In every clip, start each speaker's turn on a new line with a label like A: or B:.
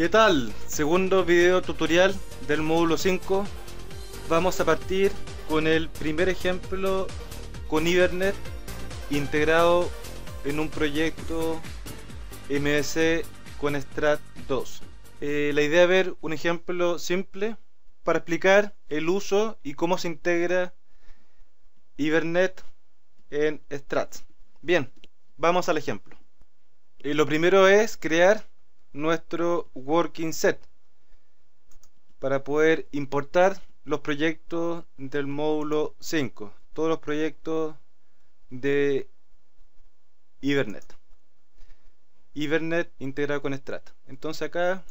A: ¿Qué tal? Segundo video tutorial del módulo 5. Vamos a partir con el primer ejemplo con Ibernet integrado en un proyecto MS con Strat 2. Eh, la idea es ver un ejemplo simple para explicar el uso y cómo se integra Ibernet en Strat. Bien, vamos al ejemplo. y eh, lo primero es crear nuestro working set para poder importar los proyectos del módulo 5 todos los proyectos de Ivernet Ivernet integrado con Strat entonces acá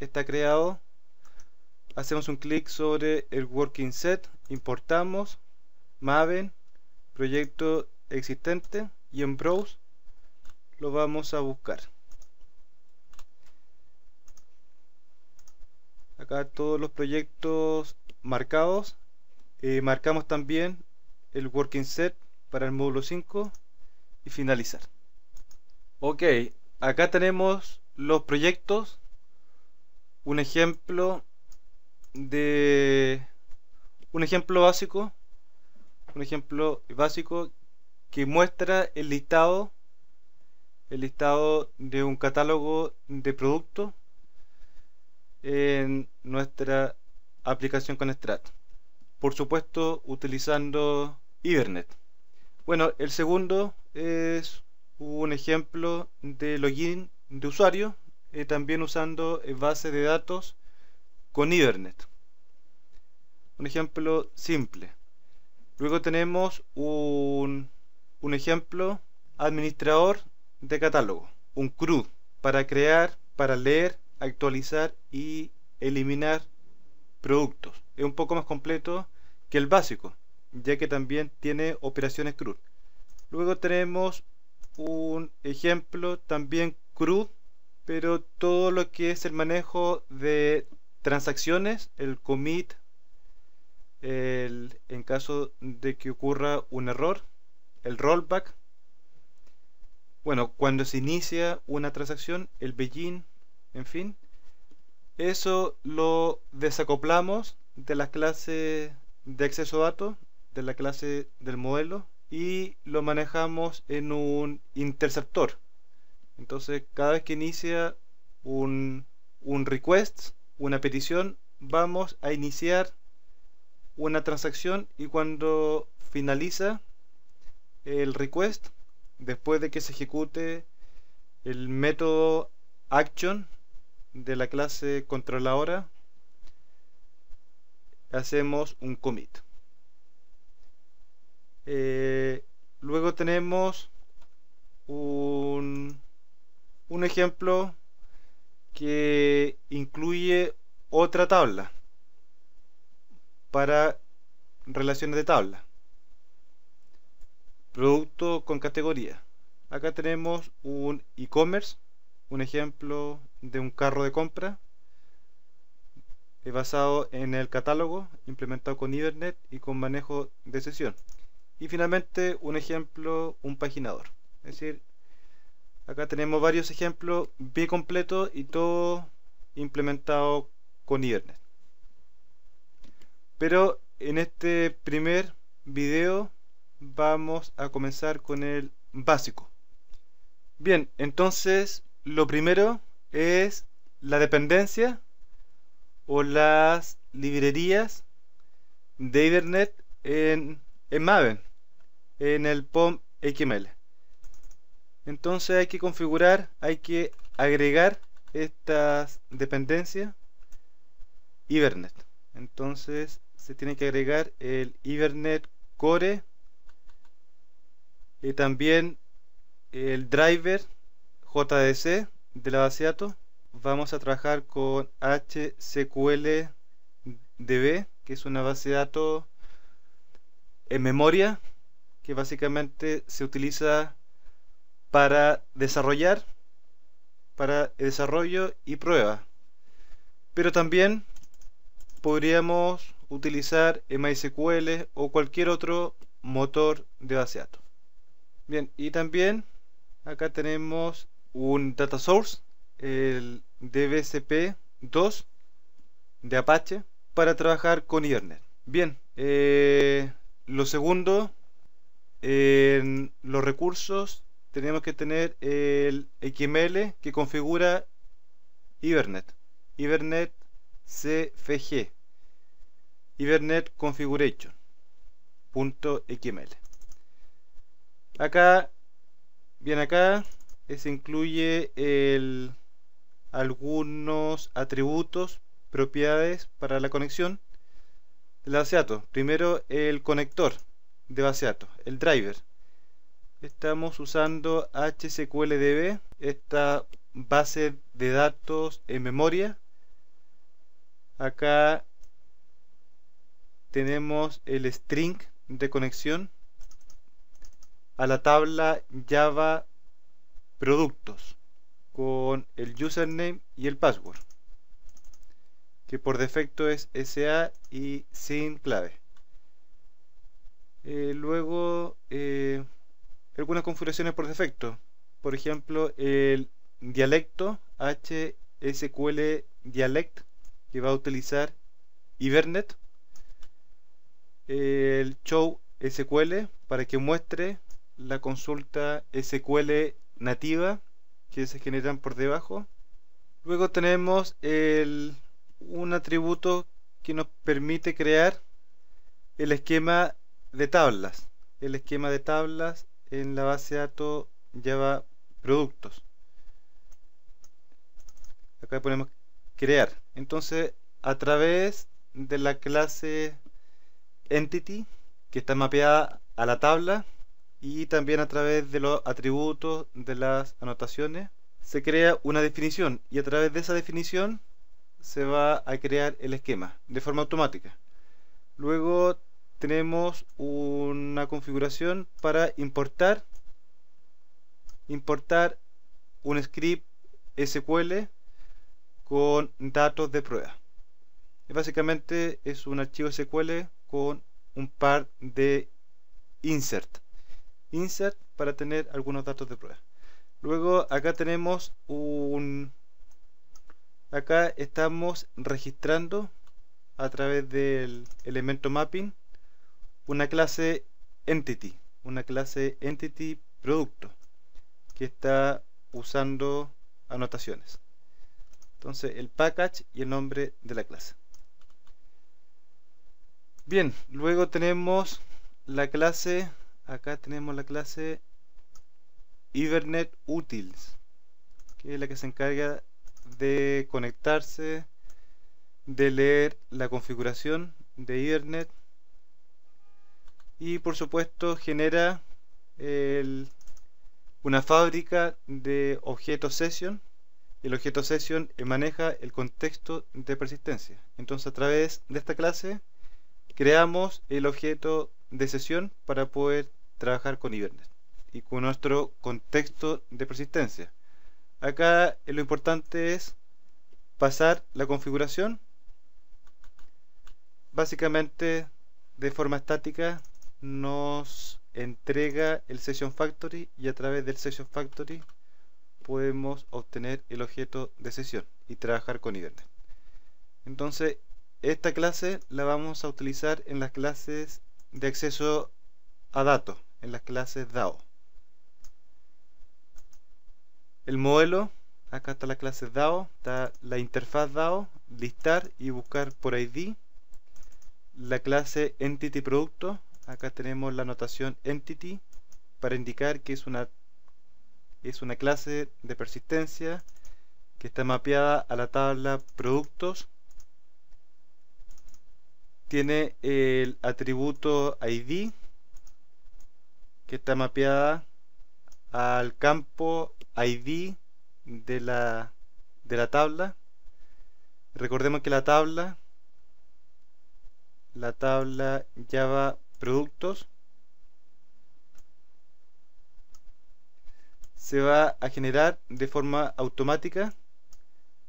A: está creado hacemos un clic sobre el working set importamos Maven proyecto existente y en browse lo vamos a buscar acá todos los proyectos marcados eh, marcamos también el working set para el módulo 5 y finalizar ok acá tenemos los proyectos un ejemplo de un ejemplo básico un ejemplo básico que muestra el listado el listado de un catálogo de productos en nuestra aplicación con Strat. Por supuesto, utilizando Ibernet. Bueno, el segundo es un ejemplo de login de usuario, eh, también usando eh, base de datos con Ibernet. Un ejemplo simple. Luego tenemos un, un ejemplo administrador de catálogo, un CRUD, para crear, para leer actualizar y eliminar productos. Es un poco más completo que el básico, ya que también tiene operaciones CRUD. Luego tenemos un ejemplo también CRUD, pero todo lo que es el manejo de transacciones, el commit, en caso de que ocurra un error, el rollback. Bueno, cuando se inicia una transacción, el begin, en fin. Eso lo desacoplamos de la clase de acceso a datos, de la clase del modelo, y lo manejamos en un interceptor. Entonces, cada vez que inicia un, un request, una petición, vamos a iniciar una transacción y cuando finaliza el request, después de que se ejecute el método action, de la clase controladora hacemos un commit eh, luego tenemos un, un ejemplo que incluye otra tabla para relaciones de tabla producto con categoría acá tenemos un e-commerce un ejemplo de un carro de compra eh, basado en el catálogo implementado con Ibernet y con manejo de sesión. Y finalmente un ejemplo, un paginador. Es decir, acá tenemos varios ejemplos bien completos y todo implementado con Internet Pero en este primer video vamos a comenzar con el básico. Bien, entonces lo primero es la dependencia o las librerías de ibernet en, en Maven, en el POM XML. Entonces hay que configurar, hay que agregar estas dependencias Ibernet. Entonces se tiene que agregar el Ibernet Core y eh, también el driver JDC de la base de datos vamos a trabajar con db que es una base de datos en memoria, que básicamente se utiliza para desarrollar, para desarrollo y prueba. Pero también podríamos utilizar MySQL o cualquier otro motor de base de datos. Bien, y también acá tenemos un data source, el DBCP2 de Apache, para trabajar con Ivernet Bien, eh, lo segundo, en los recursos tenemos que tener el XML que configura Ivernet Ivernet CFG, punto .xml Acá, bien acá, se incluye algunos atributos, propiedades para la conexión del Baseato. Primero el conector de Baseato, el driver. Estamos usando HSQLDB, esta base de datos en memoria. Acá tenemos el string de conexión a la tabla Java productos con el username y el password que por defecto es SA y sin clave eh, luego eh, algunas configuraciones por defecto por ejemplo el dialecto HSQL dialect que va a utilizar Ibernet el show SQL para que muestre la consulta SQL nativa que se generan por debajo. Luego tenemos el, un atributo que nos permite crear el esquema de tablas. El esquema de tablas en la base de datos Java Productos. Acá ponemos crear. Entonces, a través de la clase Entity, que está mapeada a la tabla, y también a través de los atributos de las anotaciones se crea una definición y a través de esa definición se va a crear el esquema de forma automática. Luego tenemos una configuración para importar importar un script SQL con datos de prueba. Básicamente es un archivo SQL con un par de insert insert para tener algunos datos de prueba. Luego acá tenemos un... Acá estamos registrando a través del elemento mapping una clase entity, una clase entity producto que está usando anotaciones. Entonces el package y el nombre de la clase. Bien, luego tenemos la clase acá tenemos la clase Ibernet Utils que es la que se encarga de conectarse de leer la configuración de Ethernet y por supuesto genera una fábrica de objeto session el objeto session maneja el contexto de persistencia entonces a través de esta clase creamos el objeto de sesión para poder trabajar con Hibernate y con nuestro contexto de persistencia. Acá eh, lo importante es pasar la configuración básicamente de forma estática nos entrega el Session Factory y a través del Session Factory podemos obtener el objeto de sesión y trabajar con Hibernate. Entonces, esta clase la vamos a utilizar en las clases de acceso a datos en las clases DAO. El modelo, acá está la clase DAO, está la interfaz DAO, listar y buscar por ID. La clase Entity Producto, acá tenemos la anotación Entity para indicar que es una, es una clase de persistencia que está mapeada a la tabla Productos tiene el atributo ID que está mapeada al campo ID de la, de la tabla. Recordemos que la tabla la tabla Java productos se va a generar de forma automática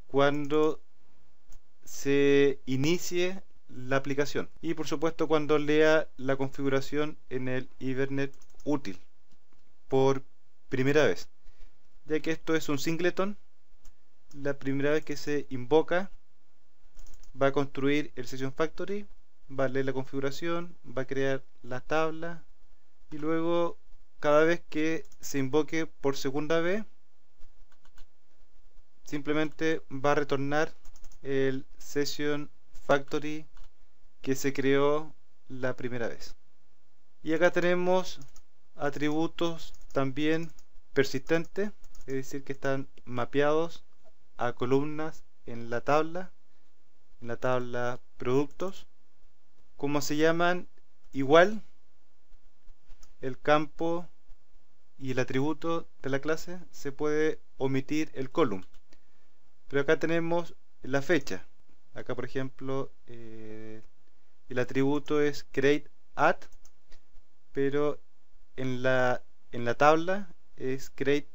A: cuando se inicie la aplicación. Y por supuesto cuando lea la configuración en el Ibernet útil por primera vez. Ya que esto es un singleton, la primera vez que se invoca va a construir el Session Factory, va a leer la configuración, va a crear la tabla y luego cada vez que se invoque por segunda vez simplemente va a retornar el Session Factory que se creó la primera vez. Y acá tenemos atributos también persistentes, es decir, que están mapeados a columnas en la tabla, en la tabla productos. Como se llaman igual el campo y el atributo de la clase, se puede omitir el column. Pero acá tenemos la fecha. Acá, por ejemplo, eh, el atributo es create at, pero en la, en la tabla es create-at.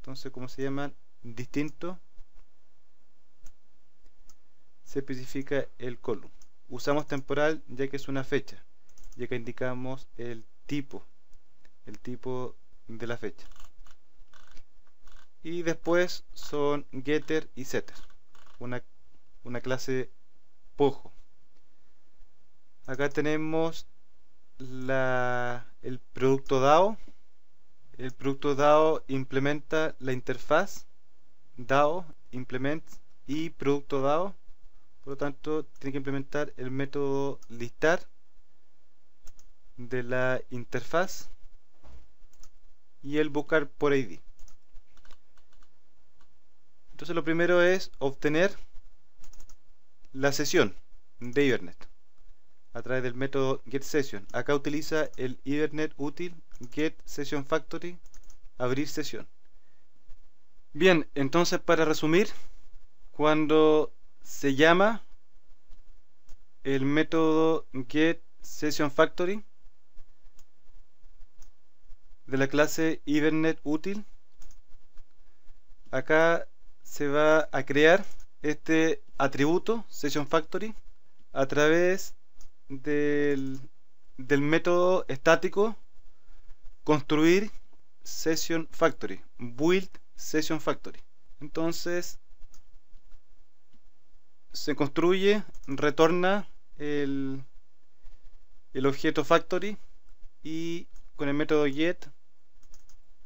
A: Entonces, como se llama distinto, se especifica el column. Usamos temporal ya que es una fecha, ya que indicamos el tipo, el tipo de la fecha. Y después son getter y setter, una, una clase pojo acá tenemos el producto DAO el producto DAO implementa la interfaz DAO implement y producto DAO por lo tanto tiene que implementar el método listar de la interfaz y el buscar por ID entonces lo primero es obtener la sesión de Ibernet a través del método getSession. Acá utiliza el EvernetUtil útil getSessionFactory abrir sesión. Bien, entonces para resumir, cuando se llama el método getSessionFactory de la clase EvernetUtil, útil, acá se va a crear este atributo SessionFactory a través del, método estático construir session factory, build session factory. Entonces se construye, retorna el, el objeto factory y con el método get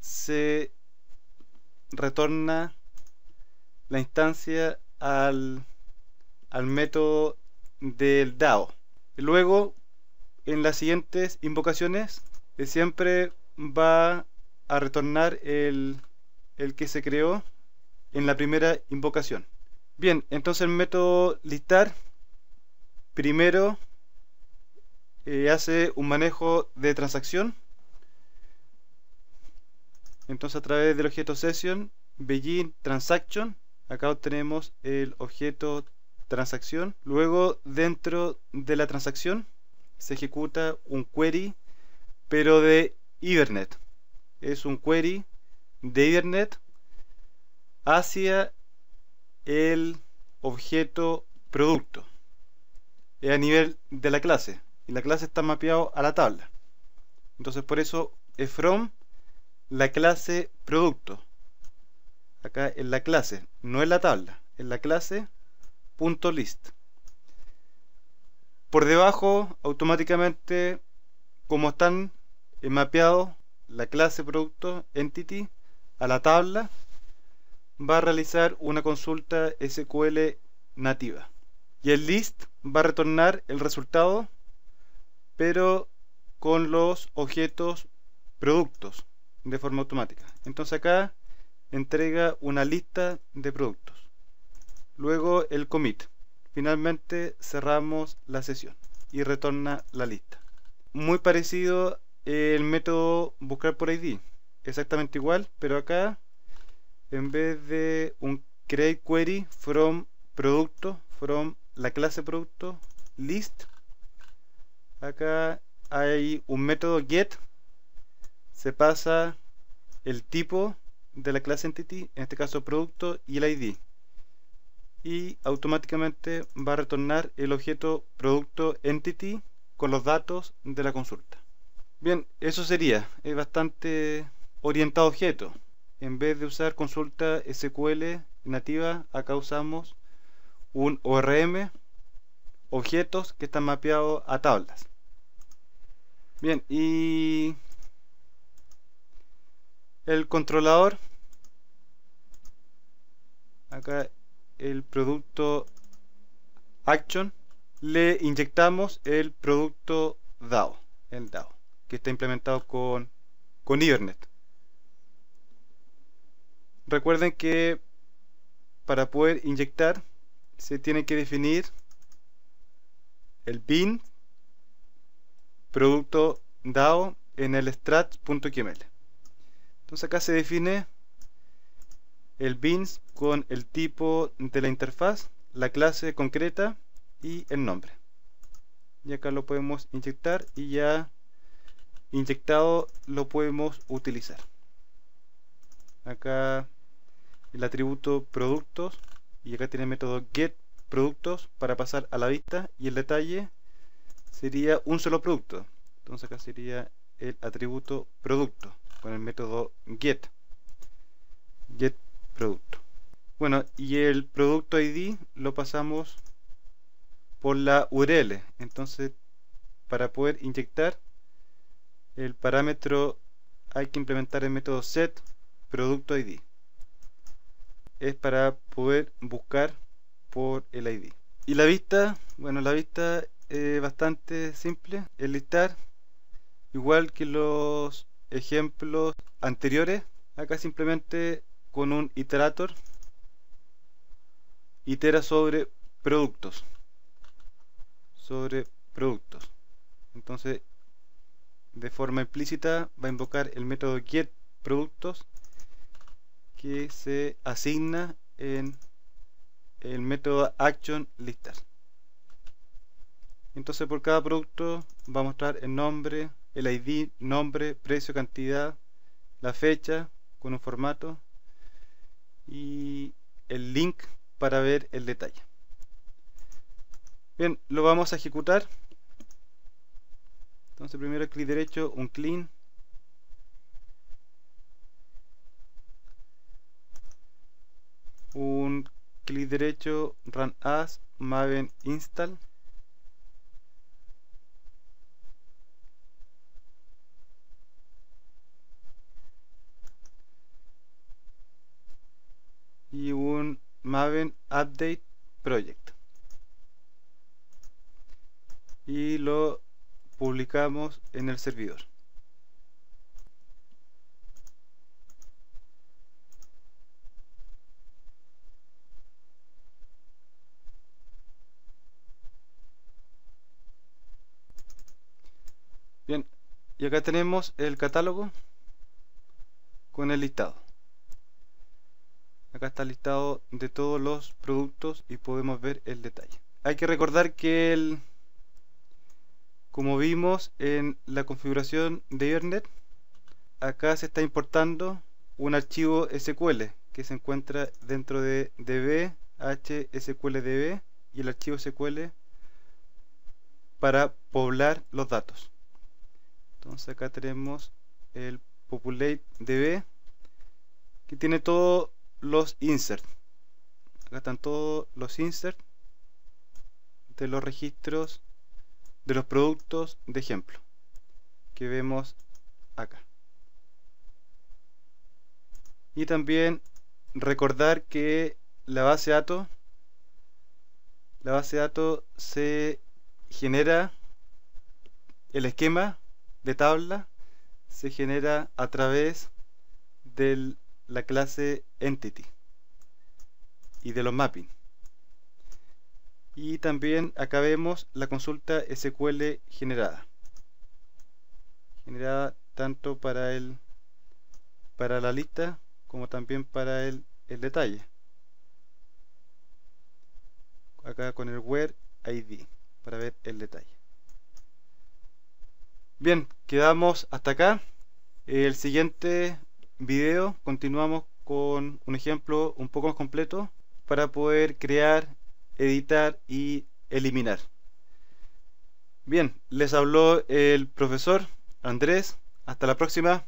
A: se retorna la instancia al, al método del DAO. Luego, en las siguientes invocaciones, eh, siempre va a retornar el, el que se creó en la primera invocación. Bien, entonces el método listar primero eh, hace un manejo de transacción. Entonces a través del objeto session, begin transaction, acá obtenemos el objeto transacción. Luego, dentro de la transacción, se ejecuta un query, pero de Ethernet. Es un query de Ethernet hacia el objeto producto eh, a nivel de la clase y la clase está mapeado a la tabla entonces por eso es from la clase producto acá en la clase no en la tabla en la clase .list. Por debajo, automáticamente, como están eh, mapeados la clase producto entity a la tabla, va a realizar una consulta SQL nativa. Y el list va a retornar el resultado, pero con los objetos productos de forma automática. Entonces acá entrega una lista de productos luego el commit. Finalmente cerramos la sesión y retorna la lista. Muy parecido el método buscar por ID, exactamente igual, pero acá en vez de un create query from producto, from la clase producto, list, acá hay un método get, se pasa el tipo de la clase entity, en este caso producto y el ID y automáticamente va a retornar el objeto producto entity con los datos de la consulta. Bien, eso sería, es bastante orientado objeto. En vez de usar consulta SQL nativa, acá usamos un ORM, objetos que están mapeados a tablas. Bien, y el controlador, acá el producto action le inyectamos el producto DAO, el DAO, que está implementado con, con Ibernet. Recuerden que para poder inyectar se tiene que definir el bin producto DAO en el strat.xml. Entonces acá se define el bins con el tipo de la interfaz, la clase concreta y el nombre. Y acá lo podemos inyectar y ya inyectado lo podemos utilizar. Acá el atributo productos y acá tiene el método get productos para pasar a la vista y el detalle sería un solo producto. Entonces acá sería el atributo producto con el método get. Get producto. Bueno, y el producto ID lo pasamos por la URL. Entonces, para poder inyectar el parámetro hay que implementar el método set producto ID. Es para poder buscar por el ID. Y la vista, bueno, la vista es bastante simple. El listar, igual que los ejemplos anteriores, acá simplemente con un iterator itera sobre productos sobre productos entonces de forma implícita va a invocar el método get productos que se asigna en el método action listar entonces por cada producto va a mostrar el nombre el id nombre precio cantidad la fecha con un formato y el link para ver el detalle. Bien, lo vamos a ejecutar. Entonces primero clic derecho, un clean. Un clic derecho, run as, maven install. y un Maven Update Project. Y lo publicamos en el servidor. Bien, y acá tenemos el catálogo con el listado acá está listado de todos los productos y podemos ver el detalle hay que recordar que el como vimos en la configuración de internet acá se está importando un archivo SQL que se encuentra dentro de db hsqldb y el archivo SQL para poblar los datos entonces acá tenemos el populate db que tiene todo los insert Acá están todos los insert de los registros de los productos de ejemplo que vemos acá. Y también recordar que la base de datos la base de datos se genera el esquema de tabla se genera a través del la clase Entity y de los mapping. Y también acá vemos la consulta SQL generada. Generada tanto para el para la lista como también para el, el detalle. Acá con el where ID para ver el detalle. Bien, quedamos hasta acá. El siguiente video continuamos con un ejemplo un poco más completo para poder crear, editar y eliminar. Bien, les habló el profesor Andrés. Hasta la próxima.